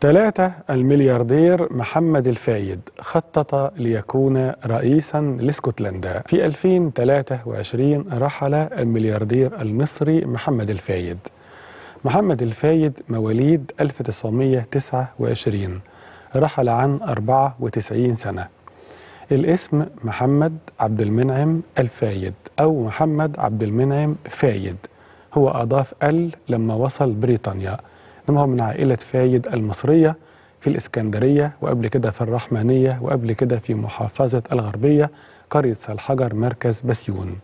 ثلاثة الملياردير محمد الفايد خطط ليكون رئيسا لاسكتلندا في 2023 رحل الملياردير المصري محمد الفايد محمد الفايد مواليد 1929 رحل عن 94 سنة الاسم محمد عبد المنعم الفايد أو محمد عبد المنعم فايد هو أضاف ال لما وصل بريطانيا إنما هو من عائلة فايد المصرية في الإسكندرية وقبل كده في الرحمانية وقبل كده في محافظة الغربية قرية سالحجر مركز بسيون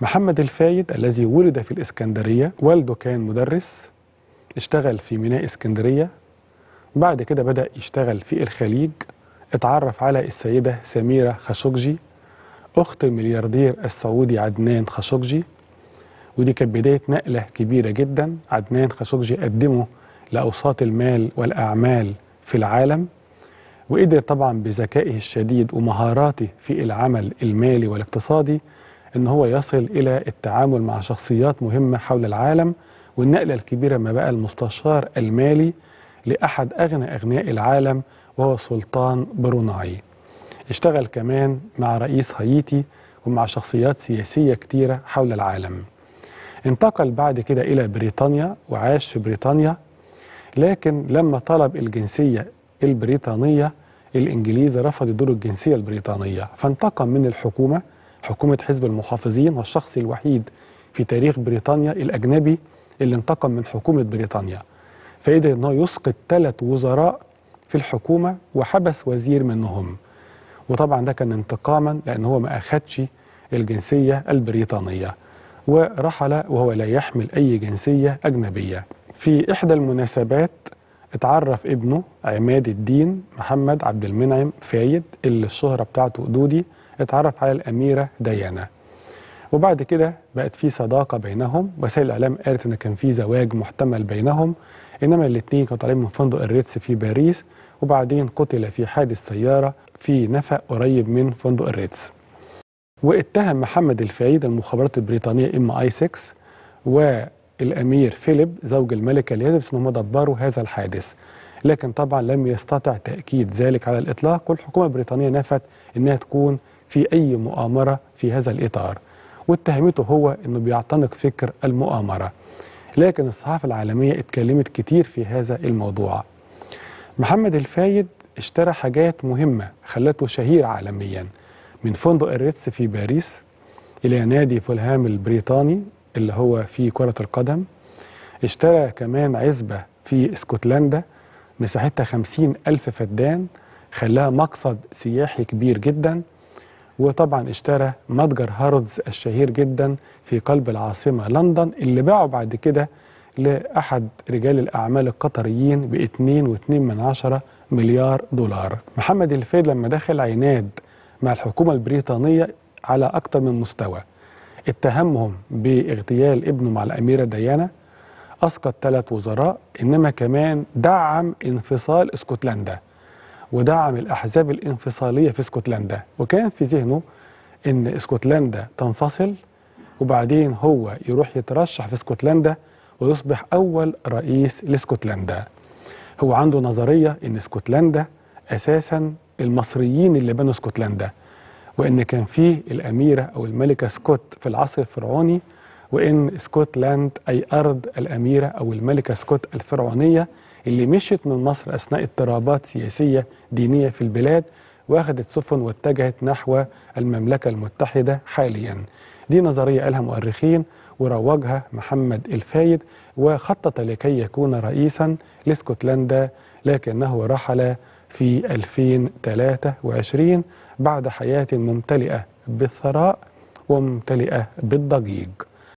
محمد الفايد الذي ولد في الإسكندرية والده كان مدرس اشتغل في ميناء إسكندرية بعد كده بدأ يشتغل في الخليج اتعرف على السيدة سميرة خاشقجي أخت الملياردير السعودي عدنان خاشقجي ودي كانت بداية نقلة كبيرة جدا عدنان خاشقجي قدمه لأوساط المال والأعمال في العالم وقدر طبعا بذكائه الشديد ومهاراته في العمل المالي والاقتصادي ان هو يصل الى التعامل مع شخصيات مهمه حول العالم والنقله الكبيره ما بقى المستشار المالي لاحد اغنى اغنياء العالم وهو سلطان بروناي اشتغل كمان مع رئيس هايتي ومع شخصيات سياسيه كتيره حول العالم انتقل بعد كده إلى بريطانيا وعاش في بريطانيا لكن لما طلب الجنسية البريطانية الإنجليز رفض دور الجنسية البريطانية فانتقم من الحكومة حكومة حزب المحافظين والشخص الوحيد في تاريخ بريطانيا الأجنبي اللي انتقم من حكومة بريطانيا فقدر أنه يسقط ثلاث وزراء في الحكومة وحبس وزير منهم وطبعا ده كان انتقاما لأن هو ما أخدش الجنسية البريطانية ورحل وهو لا يحمل أي جنسية أجنبية في إحدى المناسبات اتعرف ابنه عماد الدين محمد عبد المنعم فايد اللي الشهرة بتاعته دودي اتعرف على الأميرة ديانا وبعد كده بقت في صداقة بينهم وسائل الإعلام قالت إن كان في زواج محتمل بينهم إنما الاتنين كانوا طالعين من فندق الريتس في باريس وبعدين قتل في حادث سيارة في نفق قريب من فندق الريتس واتهم محمد الفايد المخابرات البريطانية ام اي 6 والامير فيليب زوج الملكة اليزابيث انهم دبروا هذا الحادث لكن طبعا لم يستطع تأكيد ذلك على الإطلاق والحكومة البريطانية نفت أنها تكون في أي مؤامرة في هذا الإطار واتهمته هو أنه بيعتنق فكر المؤامرة لكن الصحافة العالمية اتكلمت كتير في هذا الموضوع محمد الفايد اشترى حاجات مهمة خلته شهير عالميا من فندق الريتس في باريس إلى نادي فولهام البريطاني اللي هو في كرة القدم اشترى كمان عزبة في اسكتلندا مساحتها خمسين ألف فدان خلاها مقصد سياحي كبير جدا وطبعا اشترى متجر هاردز الشهير جدا في قلب العاصمة لندن اللي باعه بعد كده لأحد رجال الأعمال القطريين ب 2.2 مليار دولار محمد الفيد لما دخل عناد مع الحكومة البريطانية على أكثر من مستوى اتهمهم باغتيال ابنه مع الأميرة ديانا أسقط ثلاث وزراء إنما كمان دعم انفصال اسكتلندا ودعم الأحزاب الانفصالية في اسكتلندا وكان في ذهنه إن اسكتلندا تنفصل وبعدين هو يروح يترشح في اسكتلندا ويصبح أول رئيس لاسكتلندا هو عنده نظرية إن اسكتلندا أساسا المصريين اللي بنوا اسكتلندا وان كان فيه الاميره او الملكه سكوت في العصر الفرعوني وان اسكتلند اي ارض الاميره او الملكه سكوت الفرعونيه اللي مشت من مصر اثناء اضطرابات سياسيه دينيه في البلاد واخدت سفن واتجهت نحو المملكه المتحده حاليا. دي نظريه قالها مؤرخين وروجها محمد الفايد وخطط لكي يكون رئيسا لاسكتلندا لكنه رحل في 2023 بعد حياة ممتلئة بالثراء وممتلئة بالضجيج